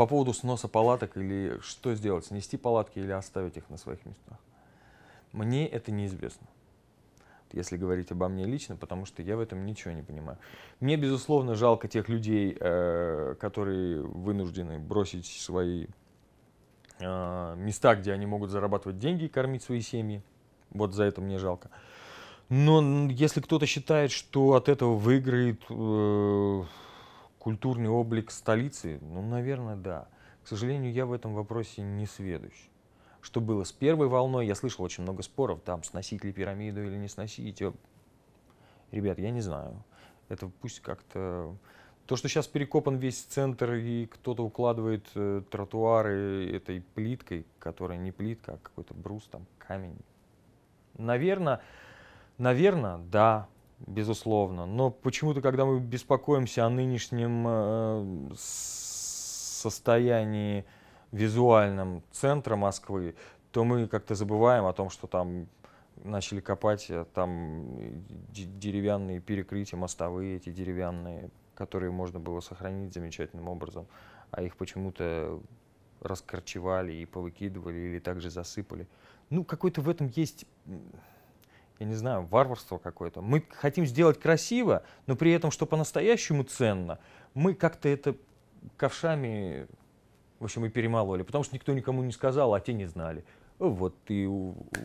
По поводу сноса палаток или что сделать, снести палатки или оставить их на своих местах? Мне это неизвестно, если говорить обо мне лично, потому что я в этом ничего не понимаю. Мне, безусловно, жалко тех людей, э, которые вынуждены бросить свои э, места, где они могут зарабатывать деньги и кормить свои семьи. Вот за это мне жалко. Но если кто-то считает, что от этого выиграет э, культурный облик столицы? Ну, наверное, да. К сожалению, я в этом вопросе не сведущ. Что было с первой волной, я слышал очень много споров, там, сносить ли пирамиду или не сносить. Э, ребят, я не знаю. Это пусть как-то... То, что сейчас перекопан весь центр и кто-то укладывает э, тротуары этой плиткой, которая не плитка, а какой-то брус, там, камень. Наверное, наверное, да, безусловно. Но почему-то, когда мы беспокоимся о нынешнем э, состоянии визуальном центра Москвы, то мы как-то забываем о том, что там начали копать э, там деревянные перекрытия, мостовые эти деревянные, которые можно было сохранить замечательным образом, а их почему-то раскорчевали и повыкидывали или также засыпали. Ну, какой-то в этом есть я не знаю, варварство какое-то. Мы хотим сделать красиво, но при этом, что по-настоящему ценно, мы как-то это ковшами, в общем, и перемололи, потому что никто никому не сказал, а те не знали. Вот и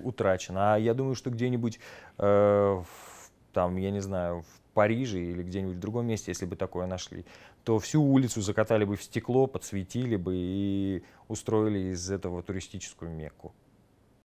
утрачено. А я думаю, что где-нибудь э, в, там, я не знаю, в Париже или где-нибудь в другом месте, если бы такое нашли, то всю улицу закатали бы в стекло, подсветили бы и устроили из этого туристическую мекку.